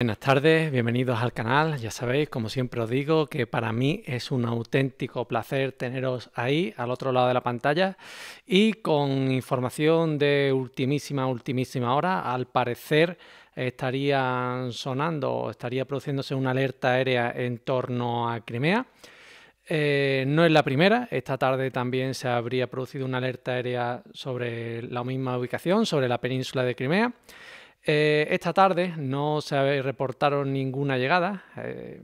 Buenas tardes, bienvenidos al canal. Ya sabéis, como siempre os digo, que para mí es un auténtico placer teneros ahí, al otro lado de la pantalla, y con información de ultimísima, ultimísima hora. Al parecer estarían sonando, estaría produciéndose una alerta aérea en torno a Crimea. Eh, no es la primera, esta tarde también se habría producido una alerta aérea sobre la misma ubicación, sobre la península de Crimea. Eh, esta tarde no se reportaron ninguna llegada. Eh,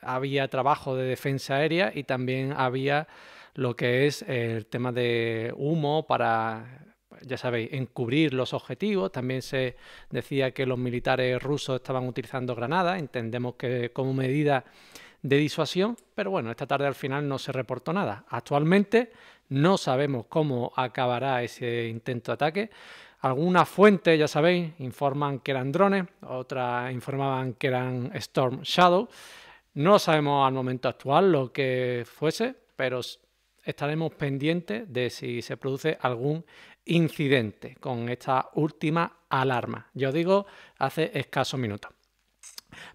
había trabajo de defensa aérea y también había lo que es el tema de humo para, ya sabéis, encubrir los objetivos. También se decía que los militares rusos estaban utilizando granadas, entendemos que como medida de disuasión, pero bueno, esta tarde al final no se reportó nada. Actualmente no sabemos cómo acabará ese intento de ataque. Algunas fuentes, ya sabéis, informan que eran drones, otras informaban que eran Storm Shadow. No sabemos al momento actual lo que fuese, pero estaremos pendientes de si se produce algún incidente con esta última alarma. Yo digo, hace escasos minutos.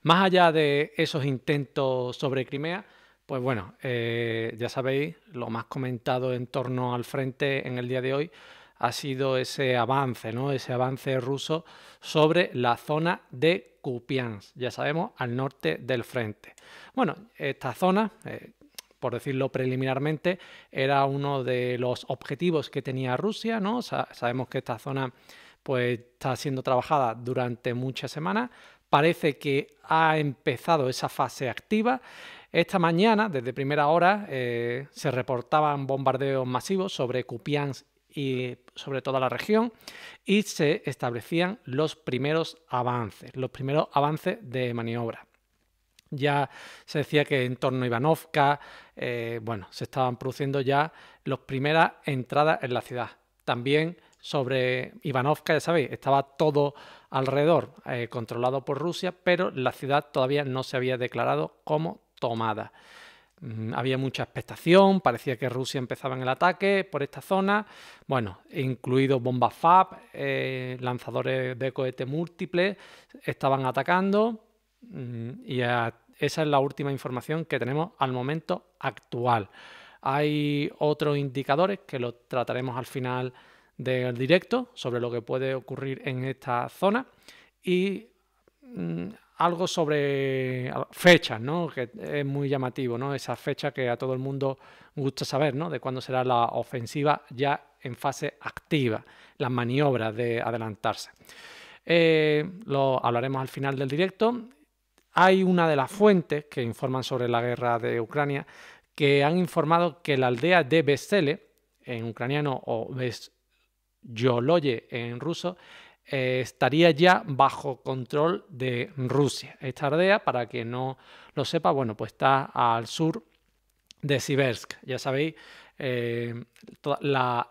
Más allá de esos intentos sobre Crimea, pues bueno, eh, ya sabéis, lo más comentado en torno al frente en el día de hoy ha sido ese avance, ¿no? ese avance ruso sobre la zona de Kupiansk, ya sabemos, al norte del frente. Bueno, esta zona, eh, por decirlo preliminarmente, era uno de los objetivos que tenía Rusia, ¿no? sabemos que esta zona pues, está siendo trabajada durante muchas semanas, parece que ha empezado esa fase activa. Esta mañana, desde primera hora, eh, se reportaban bombardeos masivos sobre Kupiansk y sobre toda la región y se establecían los primeros avances, los primeros avances de maniobra. Ya se decía que en torno a Ivanovka, eh, bueno, se estaban produciendo ya las primeras entradas en la ciudad. También sobre Ivanovka, ya sabéis, estaba todo alrededor eh, controlado por Rusia, pero la ciudad todavía no se había declarado como tomada. Había mucha expectación, parecía que Rusia empezaba en el ataque por esta zona, bueno, incluidos bombas FAB, eh, lanzadores de cohete múltiples, estaban atacando mm, y esa es la última información que tenemos al momento actual. Hay otros indicadores que los trataremos al final del directo sobre lo que puede ocurrir en esta zona y mm, algo sobre fechas, ¿no? Que es muy llamativo, ¿no? Esa fecha que a todo el mundo gusta saber, ¿no? De cuándo será la ofensiva ya en fase activa, las maniobras de adelantarse. Eh, lo hablaremos al final del directo. Hay una de las fuentes que informan sobre la guerra de Ucrania que han informado que la aldea de bestele en ucraniano o Besyoloye en ruso, eh, estaría ya bajo control de Rusia. Esta aldea, para que no lo sepa, bueno, pues está al sur de Siversk. Ya sabéis, eh, la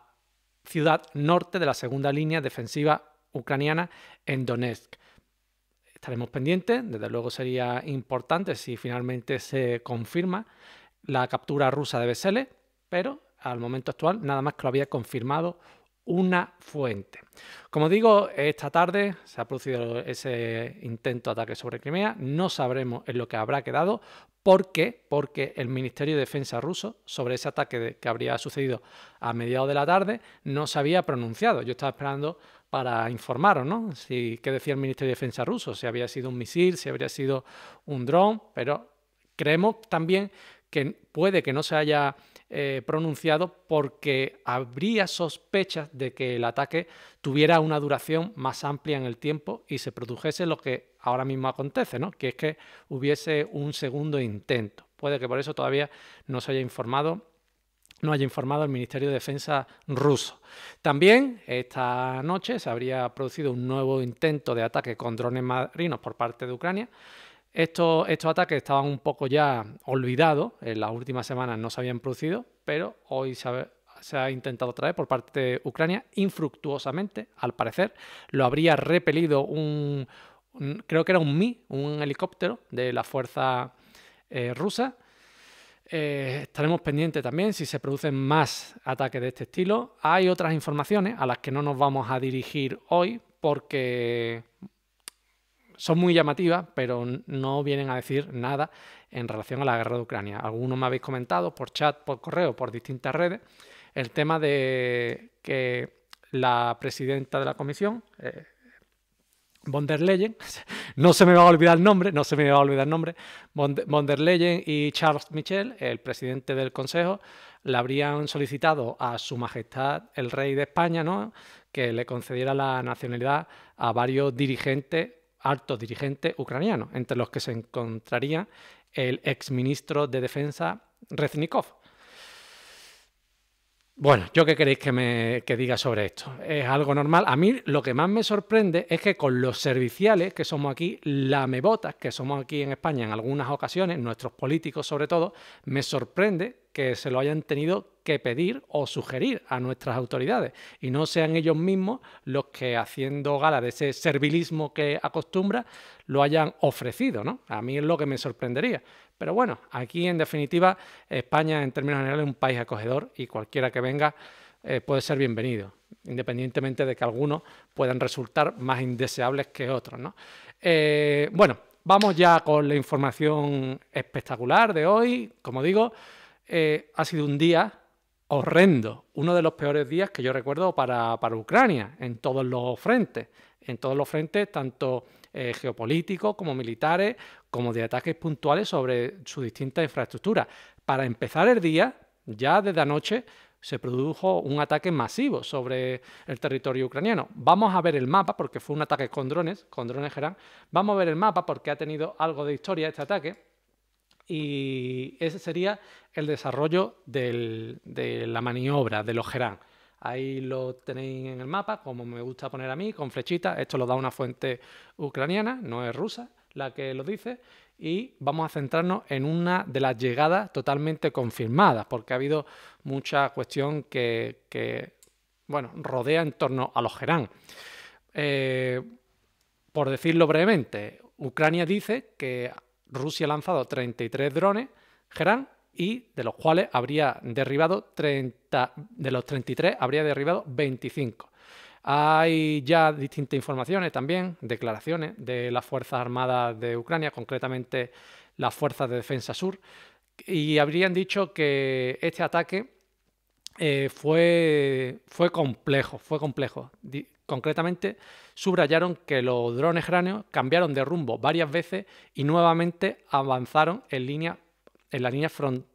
ciudad norte de la segunda línea defensiva ucraniana en Donetsk. Estaremos pendientes, desde luego sería importante si finalmente se confirma la captura rusa de Besele, pero al momento actual nada más que lo había confirmado una fuente. Como digo, esta tarde se ha producido ese intento de ataque sobre Crimea, no sabremos en lo que habrá quedado. ¿Por qué? Porque el Ministerio de Defensa ruso, sobre ese ataque que habría sucedido a mediados de la tarde, no se había pronunciado. Yo estaba esperando para informaros, ¿no? Si, ¿Qué decía el Ministerio de Defensa ruso? Si había sido un misil, si habría sido un dron, pero creemos también que puede que no se haya eh, pronunciado porque habría sospechas de que el ataque tuviera una duración más amplia en el tiempo y se produjese lo que ahora mismo acontece, ¿no? que es que hubiese un segundo intento. Puede que por eso todavía no se haya informado no haya informado el Ministerio de Defensa ruso. También esta noche se habría producido un nuevo intento de ataque con drones marinos por parte de Ucrania estos, ataques estaban un poco ya olvidados, en las últimas semanas no se habían producido, pero hoy se ha, se ha intentado traer por parte de Ucrania, infructuosamente, al parecer. Lo habría repelido un, creo que era un Mi, un helicóptero de la fuerza eh, rusa. Eh, estaremos pendientes también si se producen más ataques de este estilo. Hay otras informaciones a las que no nos vamos a dirigir hoy porque son muy llamativas, pero no vienen a decir nada en relación a la guerra de Ucrania. Algunos me habéis comentado por chat, por correo, por distintas redes, el tema de que la presidenta de la comisión, eh, von der Leyen, no se me va a olvidar el nombre, no se me va a olvidar el nombre, von der Leyen y Charles Michel, el presidente del Consejo, le habrían solicitado a su majestad el rey de España, ¿no? que le concediera la nacionalidad a varios dirigentes alto dirigente ucraniano, entre los que se encontraría el exministro de Defensa Reznikov, bueno, ¿yo qué queréis que, me, que diga sobre esto? Es algo normal. A mí lo que más me sorprende es que con los serviciales que somos aquí, lamebotas que somos aquí en España en algunas ocasiones, nuestros políticos sobre todo, me sorprende que se lo hayan tenido que pedir o sugerir a nuestras autoridades y no sean ellos mismos los que haciendo gala de ese servilismo que acostumbra lo hayan ofrecido, ¿no? A mí es lo que me sorprendería. Pero bueno, aquí en definitiva España en términos generales es un país acogedor y cualquiera que venga eh, puede ser bienvenido, independientemente de que algunos puedan resultar más indeseables que otros. ¿no? Eh, bueno, vamos ya con la información espectacular de hoy. Como digo, eh, ha sido un día horrendo, uno de los peores días que yo recuerdo para, para Ucrania, en todos los frentes, en todos los frentes, tanto eh, geopolíticos como militares, como de ataques puntuales sobre sus distintas infraestructuras. Para empezar el día, ya desde anoche, se produjo un ataque masivo sobre el territorio ucraniano. Vamos a ver el mapa, porque fue un ataque con drones, con drones Gerán. Vamos a ver el mapa porque ha tenido algo de historia este ataque. Y ese sería el desarrollo de la maniobra de los Gerán. Ahí lo tenéis en el mapa, como me gusta poner a mí, con flechitas. Esto lo da una fuente ucraniana, no es rusa la que lo dice. Y vamos a centrarnos en una de las llegadas totalmente confirmadas, porque ha habido mucha cuestión que, bueno, rodea en torno a los Gerán. Eh, por decirlo brevemente, Ucrania dice que Rusia ha lanzado 33 drones Gerán y de los cuales habría derribado 30, de los 33 habría derribado 25. Hay ya distintas informaciones también, declaraciones de las Fuerzas Armadas de Ucrania, concretamente las Fuerzas de Defensa Sur, y habrían dicho que este ataque eh, fue, fue complejo, fue complejo. concretamente, subrayaron que los drones cráneos cambiaron de rumbo varias veces y nuevamente avanzaron en, línea, en la línea frontal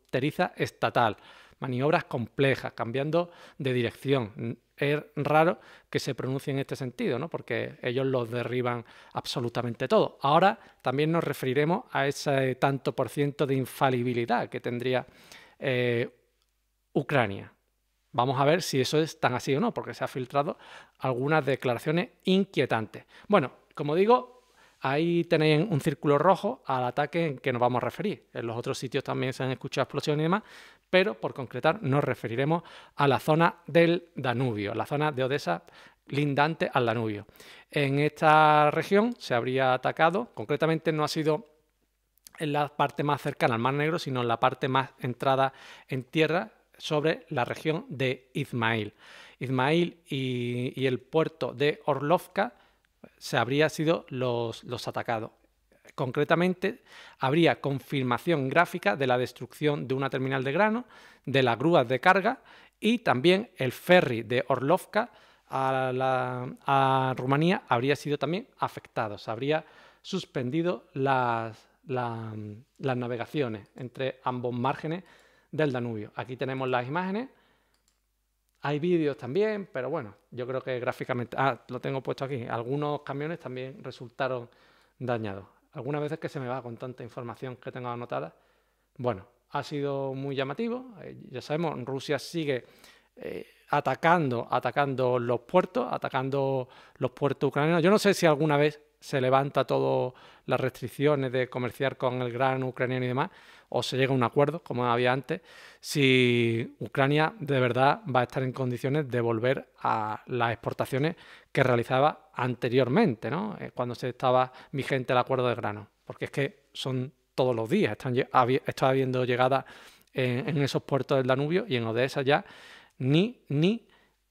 estatal, maniobras complejas, cambiando de dirección. Es raro que se pronuncie en este sentido, ¿no? porque ellos los derriban absolutamente todo. Ahora también nos referiremos a ese tanto por ciento de infalibilidad que tendría eh, Ucrania. Vamos a ver si eso es tan así o no, porque se han filtrado algunas declaraciones inquietantes. Bueno, como digo, Ahí tenéis un círculo rojo al ataque en que nos vamos a referir. En los otros sitios también se han escuchado explosiones y demás, pero por concretar nos referiremos a la zona del Danubio, la zona de Odessa lindante al Danubio. En esta región se habría atacado, concretamente no ha sido en la parte más cercana al Mar Negro, sino en la parte más entrada en tierra sobre la región de Izmail. Izmail y el puerto de Orlovka se habría sido los, atacados. Concretamente, habría confirmación gráfica de la destrucción de una terminal de grano, de las grúas de carga y también el ferry de Orlovka a, Rumanía habría sido también afectado. Se habría suspendido las navegaciones entre ambos márgenes del Danubio. Aquí tenemos las imágenes hay vídeos también, pero bueno, yo creo que gráficamente... Ah, lo tengo puesto aquí. Algunos camiones también resultaron dañados. Algunas veces que se me va con tanta información que tengo anotada. Bueno, ha sido muy llamativo. Eh, ya sabemos, Rusia sigue eh, atacando, atacando los puertos, atacando los puertos ucranianos. Yo no sé si alguna vez se levanta todas las restricciones de comerciar con el gran ucraniano y demás, o se llega a un acuerdo, como había antes, si Ucrania de verdad va a estar en condiciones de volver a las exportaciones que realizaba anteriormente, ¿no? Eh, cuando se estaba vigente el acuerdo de grano. Porque es que son todos los días, están, está habiendo llegada en, esos puertos del Danubio y en Odessa ya, ni, ni,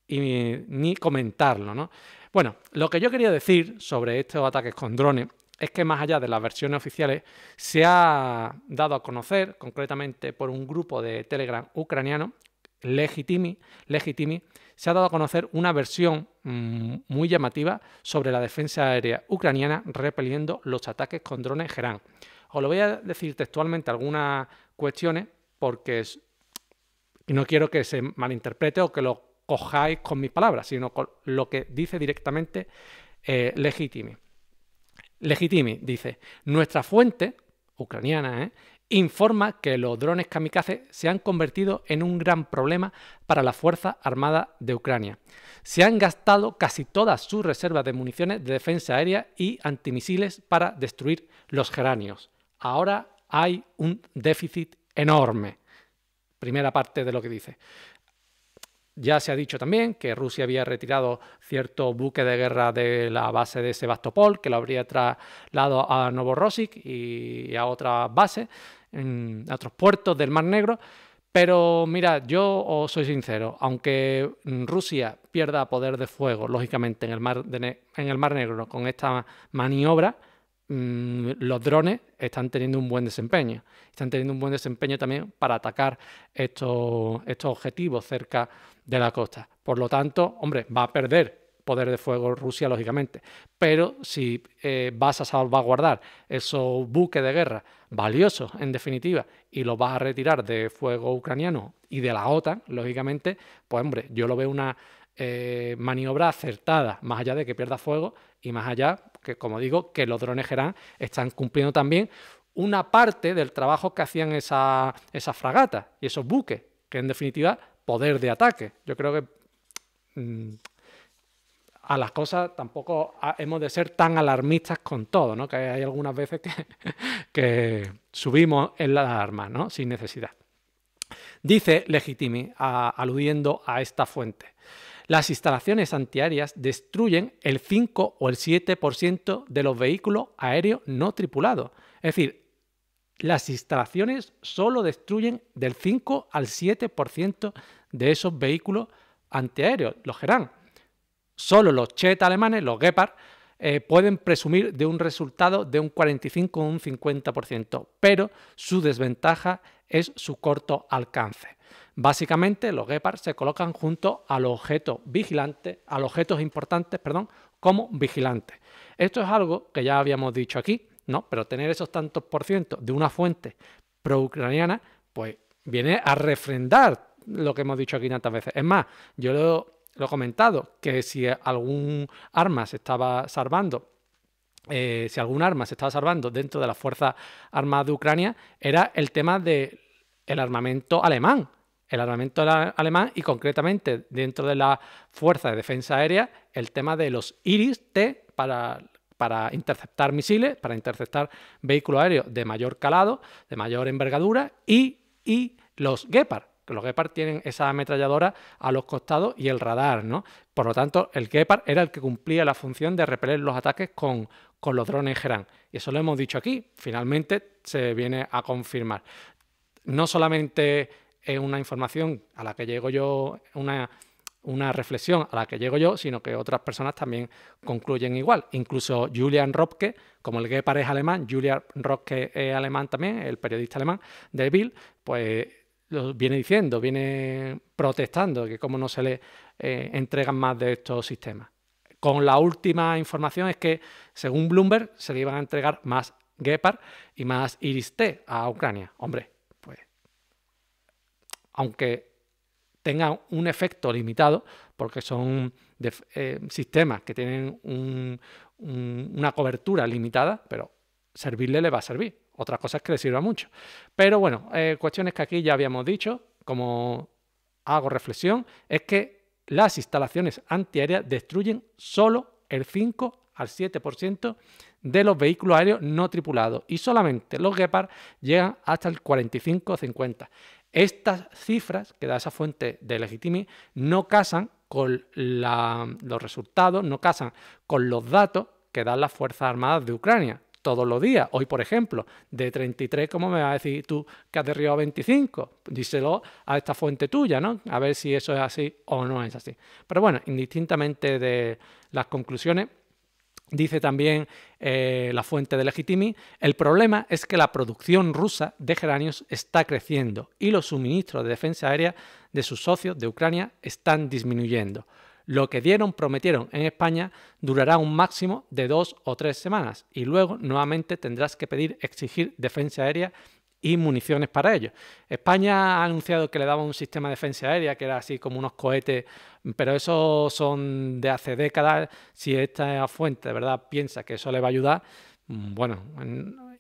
ni comentarlo. Bueno, lo que yo quería decir sobre estos ataques con drones es que más allá de las versiones oficiales, se ha dado a conocer, concretamente por un grupo de Telegram ucraniano, Legitimi, Legitimi se ha dado a conocer una versión mm, muy llamativa sobre la defensa aérea ucraniana repeliendo los ataques con drones Gerán. Os lo voy a decir textualmente algunas cuestiones porque no quiero que se malinterprete o que lo cojáis con mis palabras, sino con lo que dice directamente eh, Legitimi. Legitimi dice, nuestra fuente, ucraniana, ¿eh? informa que los drones kamikaze se han convertido en un gran problema para la Fuerza Armada de Ucrania. Se han gastado casi todas sus reservas de municiones de defensa aérea y antimisiles para destruir los geranios. Ahora hay un déficit enorme. Primera parte de lo que dice. Ya se ha dicho también que Rusia había retirado cierto buque de guerra de la base de Sebastopol, que lo habría trasladado a Novorossiysk y a otras bases, a otros puertos del Mar Negro. Pero mira, yo soy sincero, aunque Rusia pierda poder de fuego, lógicamente, en el Mar, en el mar Negro con esta maniobra, mm, los drones están teniendo un buen desempeño. Están teniendo un buen desempeño también para atacar estos, estos objetivos cerca de la costa. Por lo tanto, hombre, va a perder poder de fuego Rusia, lógicamente. Pero si eh, vas a salvaguardar esos buques de guerra valiosos, en definitiva, y los vas a retirar de fuego ucraniano y de la OTAN, lógicamente, pues hombre, yo lo veo una eh, maniobra acertada, más allá de que pierda fuego y más allá, que como digo, que los drones Gerán están cumpliendo también una parte del trabajo que hacían esas esa fragatas y esos buques, que en definitiva poder de ataque. Yo creo que mm, a las cosas tampoco hemos de ser tan alarmistas con todo, ¿no? Que hay algunas veces que, subimos en la alarma, ¿no? Sin necesidad. Dice Legitimi, aludiendo a esta fuente. Las instalaciones antiaéreas destruyen el 5 o el 7% de los vehículos aéreos no tripulados. Es decir, las instalaciones solo destruyen del 5 al 7% de esos vehículos antiaéreos, los Gerán. Solo los Chet alemanes, los Gepard, eh, pueden presumir de un resultado de un 45 o un 50%, pero su desventaja es su corto alcance. Básicamente, los Gepard se colocan junto a los objetos a los objetos importantes, perdón, como vigilantes. Esto es algo que ya habíamos dicho aquí, ¿no? Pero tener esos tantos por ciento de una fuente proucraniana, pues viene a refrendar lo que hemos dicho aquí tantas veces. Es más, yo lo, he comentado, que si algún arma se estaba salvando eh, si algún arma se estaba salvando dentro de las Fuerzas Armadas de Ucrania, era el tema del armamento alemán. El armamento alemán y concretamente dentro de la Fuerza de Defensa Aérea, el tema de los Iris-T para para interceptar misiles, para interceptar vehículos aéreos de mayor calado, de mayor envergadura, y, los Gepard, que los Gepard tienen esa ametralladora a los costados y el radar, ¿no? Por lo tanto, el Gepard era el que cumplía la función de repeler los ataques con, los drones Geran. Y eso lo hemos dicho aquí, finalmente se viene a confirmar. No solamente es una información a la que llego yo, una una reflexión a la que llego yo, sino que otras personas también concluyen igual. Incluso Julian Ropke, como el Gepard es alemán, Julian Ropke es alemán también, el periodista alemán de Bill, pues lo viene diciendo, viene protestando que cómo no se le eh, entregan más de estos sistemas. Con la última información es que, según Bloomberg, se le iban a entregar más Gepard y más Iris-T a Ucrania. Hombre, pues... Aunque tengan un efecto limitado, porque son eh, sistemas que tienen una cobertura limitada, pero servirle le va a servir. Otra cosa es que le sirva mucho. Pero bueno, eh, cuestiones que aquí ya habíamos dicho, como hago reflexión, es que las instalaciones antiaéreas destruyen solo el 5 al 7% de los vehículos aéreos no tripulados y solamente los Gepard llegan hasta el 45-50. Estas cifras que da esa fuente de Legitimi no casan con los resultados, no casan con los datos que dan las Fuerzas Armadas de Ucrania todos los días. Hoy, por ejemplo, de 33, ¿cómo me vas a decir tú que has derribado 25? Díselo a esta fuente tuya, ¿no? A ver si eso es así o no es así. Pero bueno, indistintamente de las conclusiones, Dice también eh, la fuente de Legitimi, el problema es que la producción rusa de geranios está creciendo y los suministros de defensa aérea de sus socios de Ucrania están disminuyendo. Lo que dieron, prometieron en España, durará un máximo de dos o tres semanas y luego nuevamente tendrás que pedir exigir defensa aérea y municiones para ellos. España ha anunciado que le daba un sistema de defensa aérea, que era así como unos cohetes, pero eso son de hace décadas. Si esta fuente de verdad piensa que eso le va a ayudar, mm, bueno,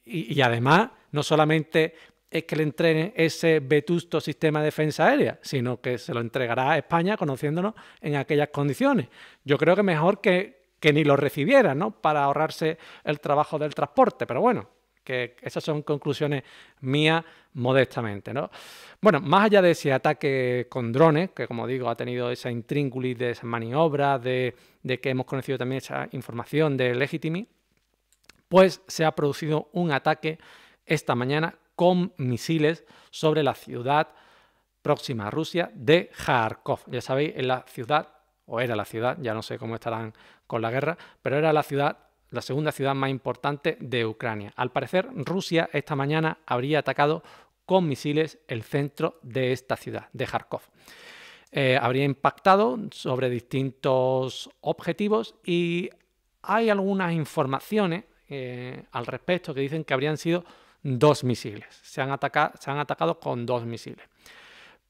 y, además no solamente es que le entreguen... ese vetusto sistema de defensa aérea, sino que se lo entregará a España conociéndonos en aquellas condiciones. Yo creo que mejor que, que ni lo recibiera, ¿no? Para ahorrarse el trabajo del transporte, pero bueno, que esas son conclusiones mías modestamente. ¿no? Bueno, más allá de ese ataque con drones, que como digo ha tenido esa intríngulis de esas maniobras, de, que hemos conocido también esa información de Legitimi, pues se ha producido un ataque esta mañana con misiles sobre la ciudad próxima a Rusia de Kharkov. Ya sabéis, en la ciudad, o era la ciudad, ya no sé cómo estarán con la guerra, pero era la ciudad la segunda ciudad más importante de Ucrania. Al parecer, Rusia esta mañana habría atacado con misiles el centro de esta ciudad, de Kharkov. Eh, habría impactado sobre distintos objetivos y hay algunas informaciones eh, al respecto que dicen que habrían sido dos misiles. Se han, atacado, se han atacado con dos misiles.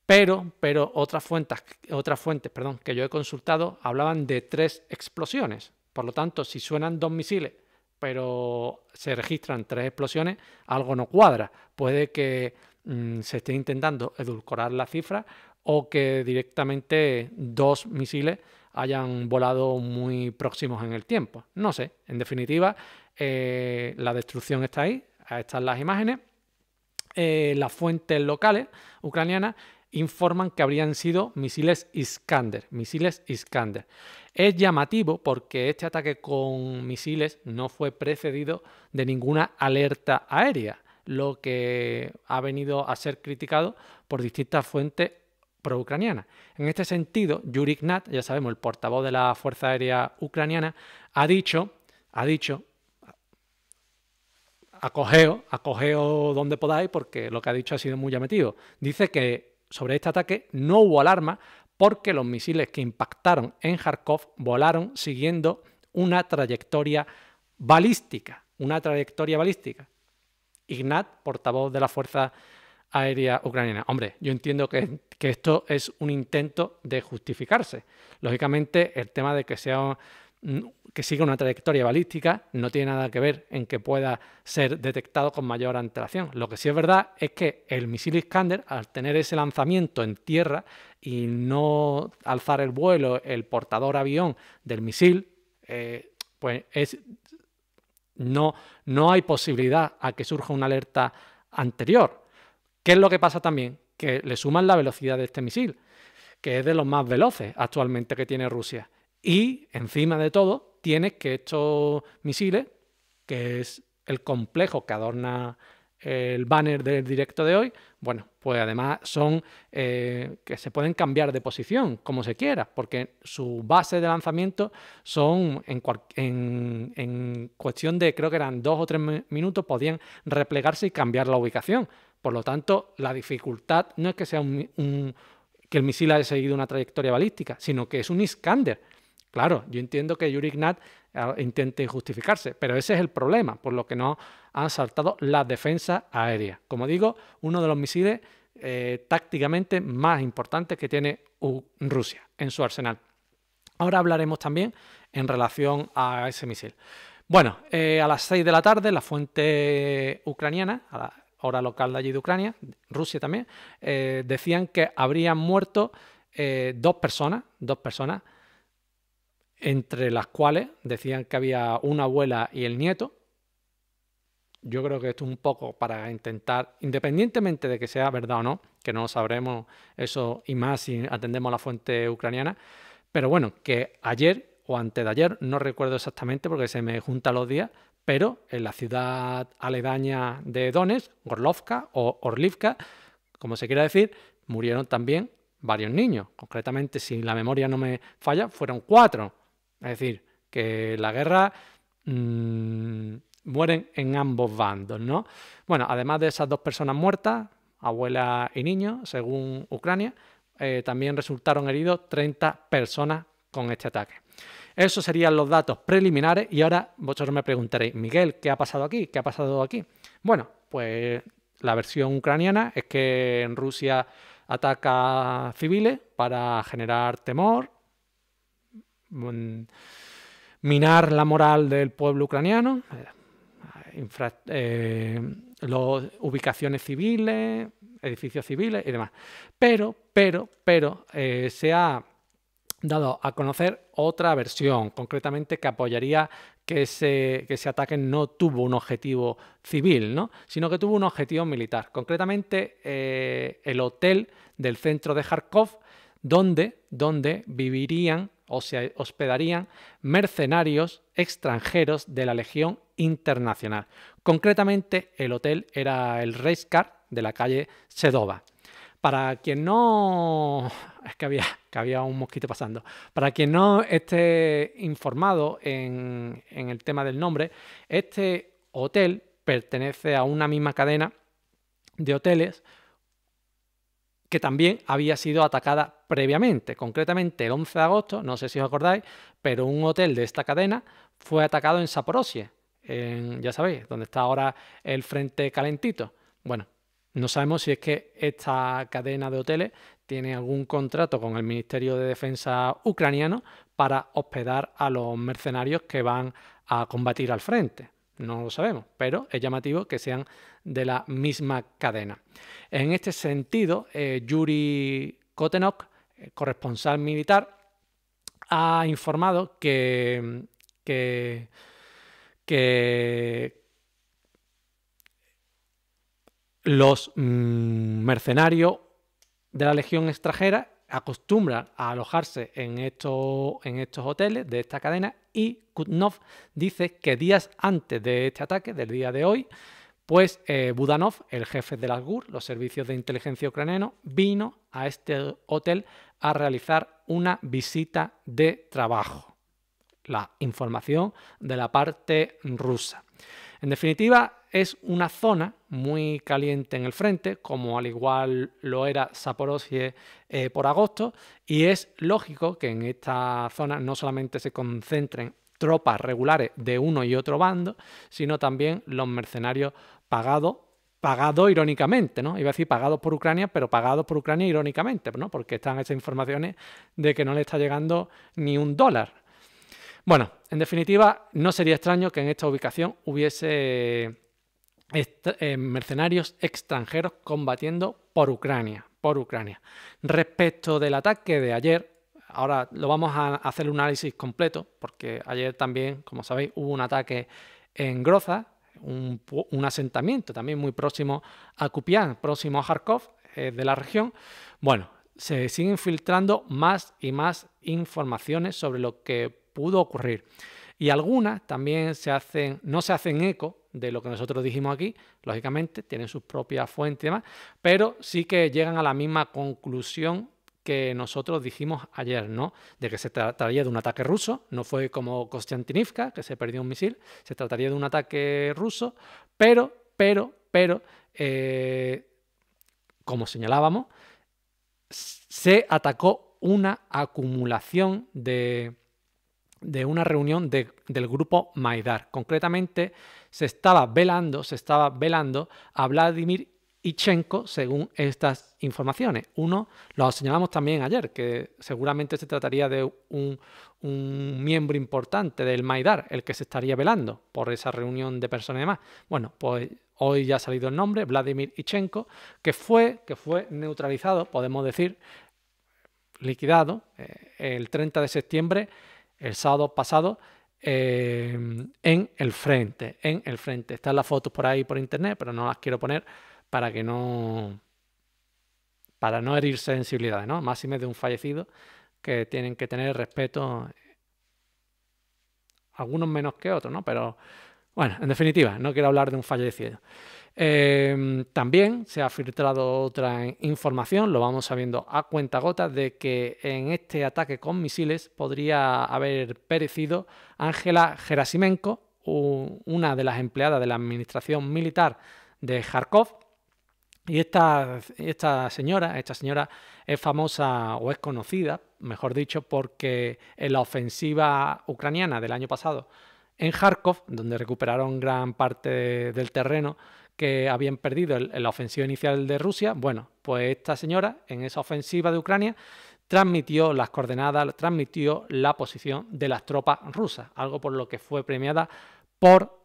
Pero, pero otras fuentes, otras fuentes perdón, que yo he consultado hablaban de tres explosiones. Por lo tanto, si suenan dos misiles, pero se registran tres explosiones, algo no cuadra. Puede que mm, se esté intentando edulcorar la cifra o que directamente dos misiles hayan volado muy próximos en el tiempo. No sé, en definitiva, eh, la destrucción está ahí, están las imágenes. Eh, las fuentes locales ucranianas informan que habrían sido misiles Iskander, misiles Iskander. Es llamativo porque este ataque con misiles no fue precedido de ninguna alerta aérea, lo que ha venido a ser criticado por distintas fuentes pro-ucranianas En este sentido, Yuri Nat ya sabemos, el portavoz de la Fuerza Aérea Ucraniana, ha dicho, ha dicho, acogeo, acogeo donde podáis, porque lo que ha dicho ha sido muy llamativo. Dice que sobre este ataque no hubo alarma porque los misiles que impactaron en Kharkov volaron siguiendo una trayectoria balística, una trayectoria balística. Ignat, portavoz de la Fuerza Aérea Ucraniana. Hombre, yo entiendo que, esto es un intento de justificarse. Lógicamente, el tema de que sea que sigue una trayectoria balística no tiene nada que ver en que pueda ser detectado con mayor antelación. Lo que sí es verdad es que el misil Iskander, al tener ese lanzamiento en tierra y no alzar el vuelo el portador avión del misil, eh, pues es, no, no hay posibilidad a que surja una alerta anterior. ¿Qué es lo que pasa también? Que le suman la velocidad de este misil, que es de los más veloces actualmente que tiene Rusia. Y encima de todo, tienes que estos misiles, que es el complejo que adorna el banner del directo de hoy, bueno, pues además son eh, que se pueden cambiar de posición como se quiera, porque su base de lanzamiento son en, cuestión de, creo que eran dos o tres minutos, podían replegarse y cambiar la ubicación. Por lo tanto, la dificultad no es que sea un, que el misil haya seguido una trayectoria balística, sino que es un Iskander, Claro, yo entiendo que Yuri Ignat ah, intente justificarse, pero ese es el problema, por lo que no han saltado las defensas aéreas. Como digo, uno de los misiles eh, tácticamente más importantes que tiene Rusia en su arsenal. Ahora hablaremos también en relación a ese misil. Bueno, eh, a las 6 de la tarde, la fuente ucraniana, a la hora local de allí de Ucrania, Rusia también, eh, decían que habrían muerto dos personas, dos personas entre las cuales decían que había una abuela y el nieto. Yo creo que esto es un poco para intentar, independientemente de que sea verdad o no, que no sabremos eso y más si atendemos la fuente ucraniana, pero bueno, que ayer o antes de ayer, no recuerdo exactamente porque se me juntan los días, pero en la ciudad aledaña de Donetsk, Gorlovka o Orlivka, como se quiera decir, murieron también varios niños. Concretamente, si la memoria no me falla, fueron cuatro es decir, que la guerra mm, mueren en ambos bandos, ¿no? Bueno, además de esas dos personas muertas, abuela y niño, según Ucrania, eh, también resultaron heridos 30 personas con este ataque. Esos serían los datos preliminares y ahora vosotros me preguntaréis, Miguel, ¿qué ha pasado aquí? ¿Qué ha pasado aquí? Bueno, pues la versión ucraniana es que en Rusia ataca civiles para generar temor minar la moral del pueblo ucraniano, eh, eh, ubicaciones civiles, edificios civiles y demás. Pero, pero, pero eh, se ha dado a conocer otra versión, concretamente que apoyaría que ese, que ataque no tuvo un objetivo civil, sino que tuvo un objetivo militar. Concretamente, el hotel del centro de Kharkov donde, vivirían o se hospedarían mercenarios extranjeros de la Legión Internacional. Concretamente, el hotel era el Reiscar de la calle Sedova. Para quien no... Es que había, que había un mosquito pasando. Para quien no esté informado en el tema del nombre, este hotel pertenece a una misma cadena de hoteles que también había sido atacada previamente. Concretamente, el 11 de agosto, no sé si os acordáis, pero un hotel de esta cadena fue atacado en Saporosie, en, ya sabéis, donde está ahora el frente calentito. Bueno, no sabemos si es que esta cadena de hoteles tiene algún contrato con el Ministerio de Defensa ucraniano para hospedar a los mercenarios que van a combatir al frente. No lo sabemos, pero es llamativo que sean de la misma cadena. En este sentido, eh, Yuri Kotenok, eh, corresponsal militar, ha informado que, los mm, mercenarios de la Legión extranjera acostumbran a alojarse en en estos hoteles de esta cadena y Kutnov dice que días antes de este ataque, del día de hoy, pues eh, Budanov, el jefe de las GUR, los servicios de inteligencia ucraniano, vino a este hotel a realizar una visita de trabajo. La información de la parte rusa. En definitiva, es una zona muy caliente en el frente, como al igual lo era Saporosie eh, por agosto, y es lógico que en esta zona no solamente se concentren tropas regulares de uno y otro bando, sino también los mercenarios pagados pagados irónicamente, ¿no? Iba a decir pagados por Ucrania, pero pagados por Ucrania irónicamente, ¿no? Porque están esas informaciones de que no le está llegando ni un dólar bueno, en definitiva, no sería extraño que en esta ubicación hubiese eh, mercenarios extranjeros combatiendo por Ucrania, por Ucrania. Respecto del ataque de ayer, ahora lo vamos a hacer un análisis completo, porque ayer también, como sabéis, hubo un ataque en Groza, un, asentamiento también muy próximo a Kupián, próximo a Kharkov, eh, de la región. Bueno, se siguen filtrando más y más informaciones sobre lo que pudo ocurrir. Y algunas también se hacen, no se hacen eco de lo que nosotros dijimos aquí, lógicamente tienen sus propias fuentes y demás, pero sí que llegan a la misma conclusión que nosotros dijimos ayer, ¿no? De que se trataría de un ataque ruso, no fue como Kostiantinivka, que se perdió un misil, se trataría de un ataque ruso, pero, pero, pero, eh, como señalábamos, se atacó una acumulación de, de una reunión de, del grupo Maidar. Concretamente, se estaba velando, se estaba velando a Vladimir Ichenko, según estas informaciones. Uno, lo señalamos también ayer, que seguramente se trataría de un, miembro importante del Maidar, el que se estaría velando por esa reunión de personas y demás. Bueno, pues hoy ya ha salido el nombre, Vladimir Ichenko, que fue, que fue neutralizado, podemos decir, liquidado eh, el 30 de septiembre el sábado pasado em, en el frente, en el frente. Están las fotos por ahí por internet, pero no las quiero poner para que no para no herir sensibilidades, ¿no? me de un fallecido que tienen que tener respeto algunos menos que otros, ¿no? Pero bueno, en definitiva, no quiero hablar de un fallecido. Em, también se ha filtrado otra información, lo vamos sabiendo a cuenta gota, de que en este ataque con misiles podría haber perecido Ángela Gerasimenko, una de las empleadas de la administración militar de Kharkov. Y esta, esta señora, esta señora es famosa o es conocida, mejor dicho, porque en la ofensiva ucraniana del año pasado en Kharkov, donde recuperaron gran parte del terreno, que habían perdido la ofensiva inicial de Rusia. Bueno, pues esta señora en esa ofensiva de Ucrania transmitió las coordenadas, transmitió la posición de las tropas rusas, algo por lo que fue premiada por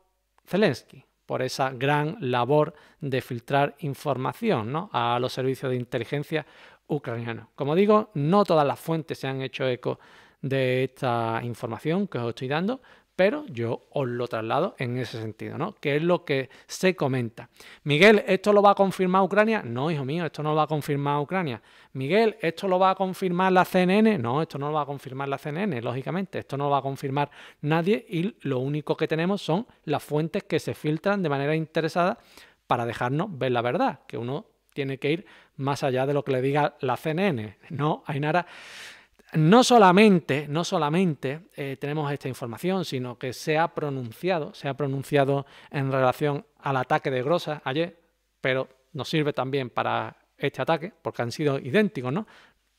Zelensky, por esa gran labor de filtrar información ¿no? a los servicios de inteligencia ucranianos. Como digo, no todas las fuentes se han hecho eco de esta información que os estoy dando, pero yo os lo traslado en ese sentido, ¿no? Que es lo que se comenta. Miguel, ¿esto lo va a confirmar Ucrania? No, hijo mío, esto no lo va a confirmar Ucrania. Miguel, ¿esto lo va a confirmar la CNN? No, esto no lo va a confirmar la CNN, lógicamente, esto no lo va a confirmar nadie y lo único que tenemos son las fuentes que se filtran de manera interesada para dejarnos ver la verdad, que uno tiene que ir más allá de lo que le diga la CNN. No, hay nada no solamente, no solamente eh, tenemos esta información, sino que se ha pronunciado, se ha pronunciado en relación al ataque de Grosa ayer, pero nos sirve también para este ataque, porque han sido idénticos, ¿no?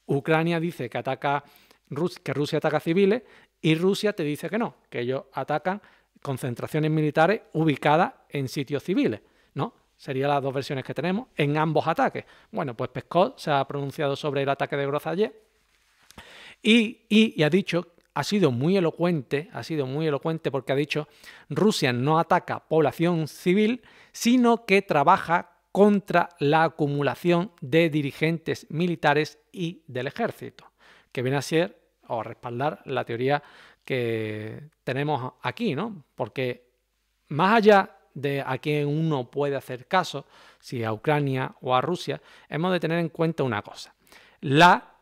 Ucrania dice que ataca que Rusia ataca civiles y Rusia te dice que no, que ellos atacan concentraciones militares ubicadas en sitios civiles, ¿no? Serían las dos versiones que tenemos en ambos ataques. Bueno, pues Peskov se ha pronunciado sobre el ataque de Groza ayer y, ha dicho, ha sido muy elocuente, ha sido muy elocuente porque ha dicho, Rusia no ataca población civil, sino que trabaja contra la acumulación de dirigentes militares y del ejército, que viene a ser o a respaldar la teoría que tenemos aquí, ¿no? Porque más allá de a quién uno puede hacer caso, si a Ucrania o a Rusia, hemos de tener en cuenta una cosa. La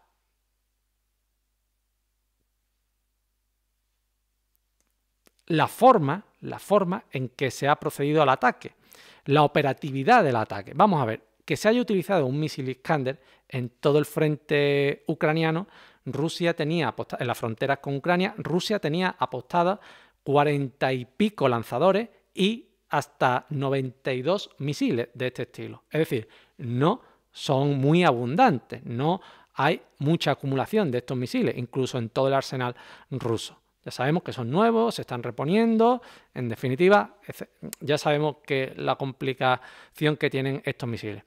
la forma, la forma en que se ha procedido al ataque, la operatividad del ataque. Vamos a ver, que se haya utilizado un misil Iskander en todo el frente ucraniano, Rusia tenía en las fronteras con Ucrania, Rusia tenía apostadas cuarenta y pico lanzadores y hasta 92 misiles de este estilo. Es decir, no son muy abundantes, no hay mucha acumulación de estos misiles, incluso en todo el arsenal ruso. Ya sabemos que son nuevos, se están reponiendo, en definitiva, ya sabemos que la complicación que tienen estos misiles.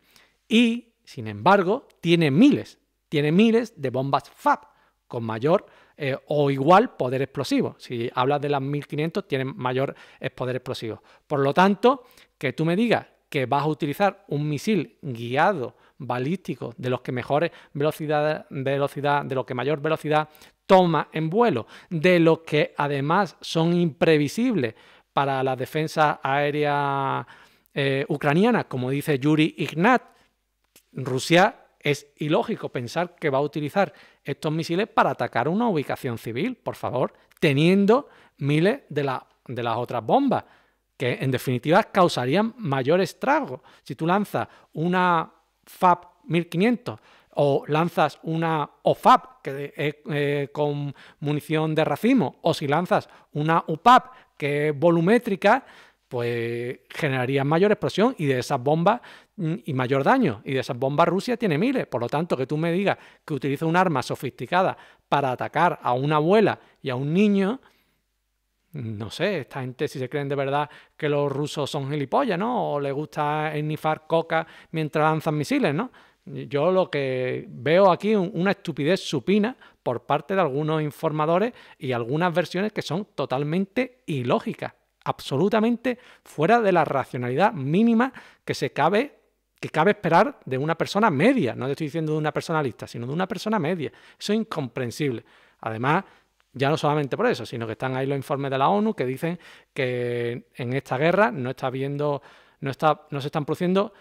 Y, sin embargo, tiene miles, tiene miles de bombas FAB con mayor eh, o igual poder explosivo. Si hablas de las 1500, tienen mayor eh, poder explosivo. Por lo tanto, que tú me digas que vas a utilizar un misil guiado balísticos, de los que mejores velocidad, velocidad, de los que mayor velocidad toma en vuelo, de los que además son imprevisibles para la defensa aérea eh, ucraniana, como dice Yuri Ignat. Rusia es ilógico pensar que va a utilizar estos misiles para atacar una ubicación civil, por favor, teniendo miles de, la, de las otras bombas, que en definitiva causarían mayor estrago. Si tú lanzas una FAB 1500 o lanzas una OFAP que es eh, eh, con munición de racimo o si lanzas una UPAP que es volumétrica, pues generaría mayor explosión y de esas bombas mm, y mayor daño. Y de esas bombas Rusia tiene miles. Por lo tanto, que tú me digas que utiliza un arma sofisticada para atacar a una abuela y a un niño, no sé, esta gente si se creen de verdad que los rusos son gilipollas, ¿no? O les gusta ennifar coca mientras lanzan misiles, ¿no? Yo lo que veo aquí es una estupidez supina por parte de algunos informadores y algunas versiones que son totalmente ilógicas, absolutamente fuera de la racionalidad mínima que se cabe que cabe esperar de una persona media, no te estoy diciendo de una personalista, sino de una persona media. Eso es incomprensible. Además, ya no solamente por eso, sino que están ahí los informes de la ONU que dicen que en esta guerra no está habiendo, no, está, no se están produciendo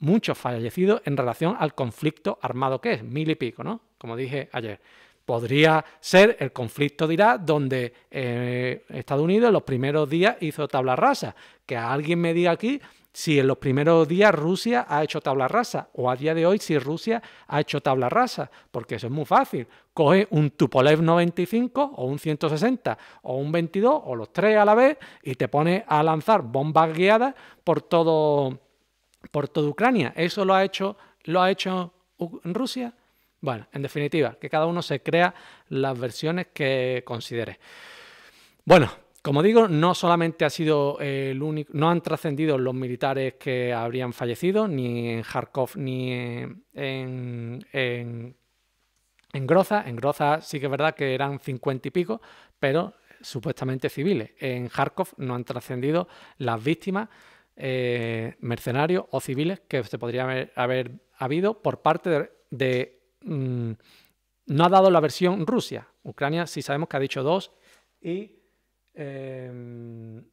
muchos fallecidos en relación al conflicto armado que es, mil y pico, ¿no? Como dije ayer. Podría ser el conflicto de Irak donde eh, Estados Unidos en los primeros días hizo tabla rasa. Que alguien me diga aquí si en los primeros días Rusia ha hecho tabla rasa, o a día de hoy si Rusia ha hecho tabla rasa, porque eso es muy fácil. Coge un Tupolev 95 o un 160 o un 22 o los tres a la vez y te pone a lanzar bombas guiadas por todo por toda Ucrania. Eso lo ha hecho lo ha hecho Rusia. Bueno, en definitiva, que cada uno se crea las versiones que considere. Bueno, como digo, no solamente ha sido eh, el único, no han trascendido los militares que habrían fallecido, ni en Kharkov ni en, Groza. En Groza sí que es verdad que eran cincuenta y pico, pero supuestamente civiles. En Kharkov no han trascendido las víctimas, eh, mercenarios o civiles que se podría haber, habido por parte de... Mm, no ha dado la versión Rusia. Ucrania sí sabemos que ha dicho dos y Em,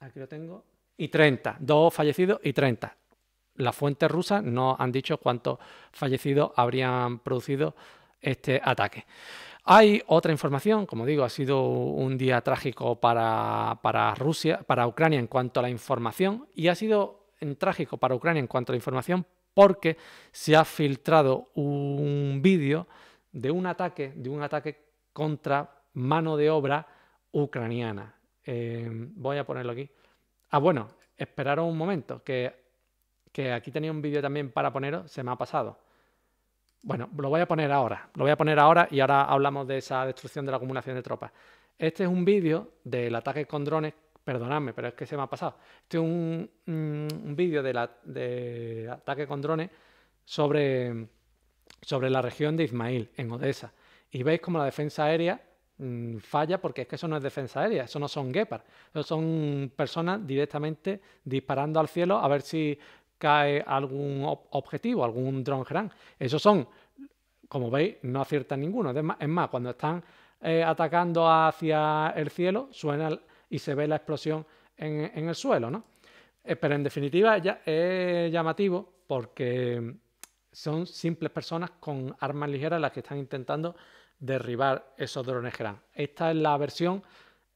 aquí lo tengo. Y 30, dos fallecidos y 30. Las fuentes rusas no han dicho cuántos fallecidos habrían producido este ataque. Hay otra información, como digo, ha sido un día trágico para, Rusia, para Ucrania en cuanto a la información, y ha sido trágico para Ucrania en cuanto a la información porque se ha filtrado un vídeo de un ataque, de un ataque contra mano de obra ucraniana. Em, voy a ponerlo aquí. Ah, bueno, esperaron un momento, que, aquí tenía un vídeo también para poneros, se me ha pasado. Bueno, lo voy a poner ahora, lo voy a poner ahora y ahora hablamos de esa destrucción de la acumulación de tropas. Este es un vídeo del ataque con drones, perdonadme, pero es que se me ha pasado. Este es un, vídeo del de ataque con drones sobre sobre la región de Ismail, en Odessa. Y veis como la defensa aérea mm, falla porque es que eso no es defensa aérea, eso no son Gepard, eso son personas directamente disparando al cielo a ver si cae algún objetivo, algún dron gran. Esos son, como veis, no aciertan ninguno. Es más, cuando están eh, atacando hacia el cielo, suena y se ve la explosión en, el suelo, ¿no? Eh, pero en definitiva ya, es llamativo porque son simples personas con armas ligeras las que están intentando derribar esos drones que Esta es la versión,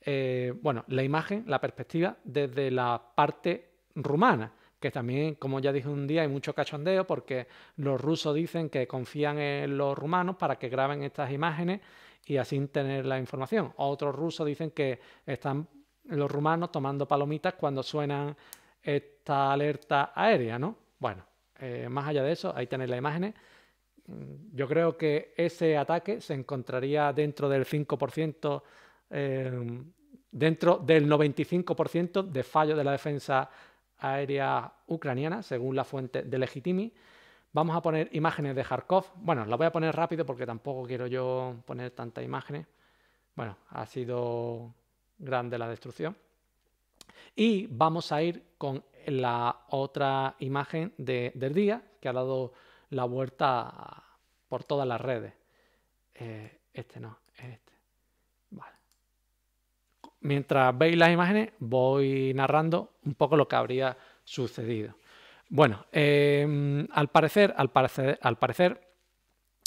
eh, bueno, la imagen, la perspectiva desde la parte rumana, que también, como ya dije un día, hay mucho cachondeo porque los rusos dicen que confían en los rumanos para que graben estas imágenes y así tener la información. Otros rusos dicen que están los rumanos tomando palomitas cuando suenan esta alerta aérea, ¿no? Bueno, eh, más allá de eso, ahí tenéis las imágenes. Mm, yo creo que ese ataque se encontraría dentro del 5%, em, dentro del 95% de fallo de la defensa aérea ucraniana, según la fuente de Legitimi. Vamos a poner imágenes de Kharkov. Bueno, las voy a poner rápido porque tampoco quiero yo poner tantas imágenes. Bueno, ha sido grande la destrucción. Y vamos a ir con la otra imagen del día que ha dado la vuelta por todas las redes. Eh, este no, este. Mientras veis las imágenes, voy narrando un poco lo que habría sucedido. Bueno, eh, al parecer, al parecer, al parecer,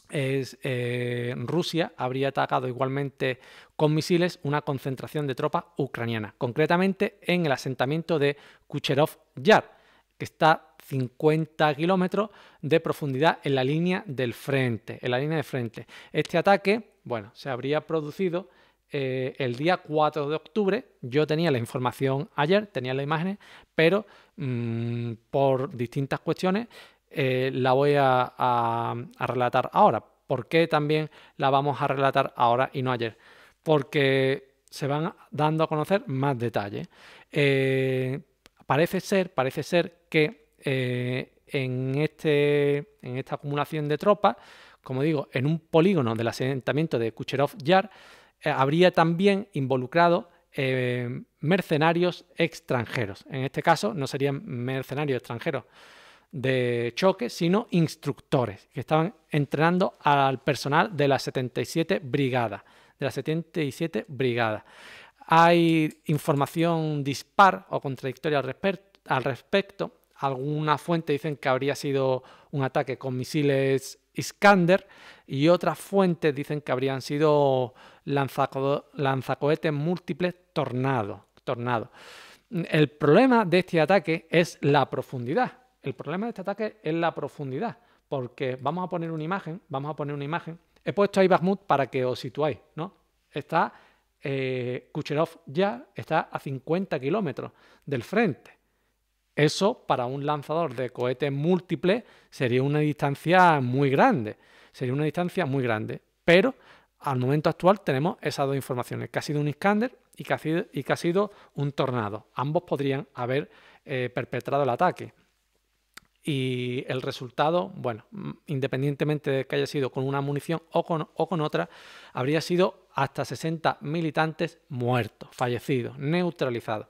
es, eh, Rusia habría atacado igualmente con misiles una concentración de tropas ucranianas, concretamente en el asentamiento de Kucherov Yar, que está 50 kilómetros de profundidad en la línea del frente. En la línea de frente. Este ataque, bueno, se habría producido eh, el día 4 de octubre. Yo tenía la información ayer, tenía las imágenes, pero mm, por distintas cuestiones eh, la voy a, relatar ahora. ¿Por qué también la vamos a relatar ahora y no ayer? Porque se van dando a conocer más detalles. Eh, parece ser, parece ser que eh, este, en, esta acumulación de tropas, como digo, en un polígono del asentamiento de Kucherov Yar, habría también involucrado mercenarios extranjeros. En este caso, no serían mercenarios extranjeros de choque, sino instructores que estaban entrenando al personal de la 77 Brigada. De la 77 Brigada. Hay información dispar o contradictoria al, respecto. algunas fuentes dicen que habría sido un ataque con misiles Iskander y otras fuentes dicen que habrían sido lanzacohetes múltiples tornado, tornado. El problema de este ataque es la profundidad, el problema de este ataque es la profundidad, porque vamos a poner una imagen, vamos a poner una imagen. He puesto ahí Bahmut para que os situéis, ¿no? Está eh, Kucherov ya está a 50 kilómetros del frente. Eso para un lanzador de cohetes múltiple sería una distancia muy grande. Sería una distancia muy grande. Pero al momento actual tenemos esas dos informaciones, que ha sido un Iskander y que ha sido, un tornado. Ambos podrían haber eh, perpetrado el ataque y el resultado, bueno, mm, independientemente de que haya sido con una munición o con, o con otra, habría sido hasta 60 militantes muertos, fallecidos, neutralizados.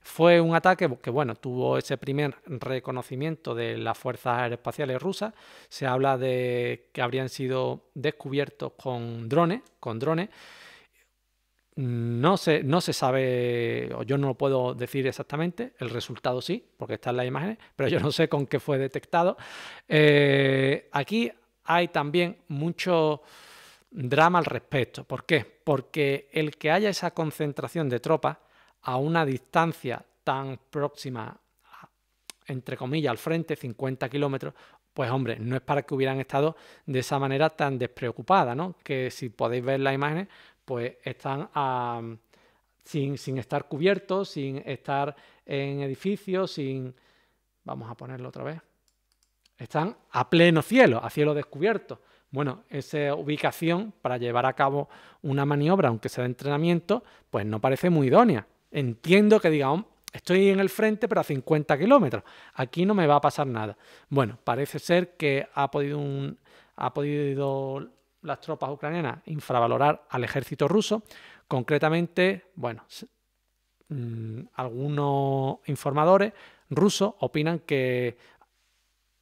Fue un ataque que, bueno, tuvo ese primer reconocimiento de las fuerzas aeroespaciales rusas. Se habla de que habrían sido descubiertos con drones, con drones. No se, no se sabe, yo no lo puedo decir exactamente, el resultado sí, porque está en las imágenes, pero yo no sé con qué fue detectado. Eh, aquí hay también mucho drama al respecto. ¿Por qué? Porque el que haya esa concentración de tropas a una distancia tan próxima, entre comillas, al frente, 50 kilómetros, pues hombre, no es para que hubieran estado de esa manera tan despreocupada, ¿no? Que si podéis ver las imágenes, pues están a, ah, sin, sin, estar cubiertos, sin estar en edificios, sin... Vamos a ponerlo otra vez. Están a pleno cielo, a cielo descubierto. Bueno, esa ubicación para llevar a cabo una maniobra, aunque sea de entrenamiento, pues no parece muy idónea. Entiendo que digamos, estoy en el frente pero a 50 kilómetros, aquí no me va a pasar nada. Bueno, parece ser que ha podido, ha podido las tropas ucranianas infravalorar al ejército ruso. Concretamente, bueno, mm, algunos informadores rusos opinan que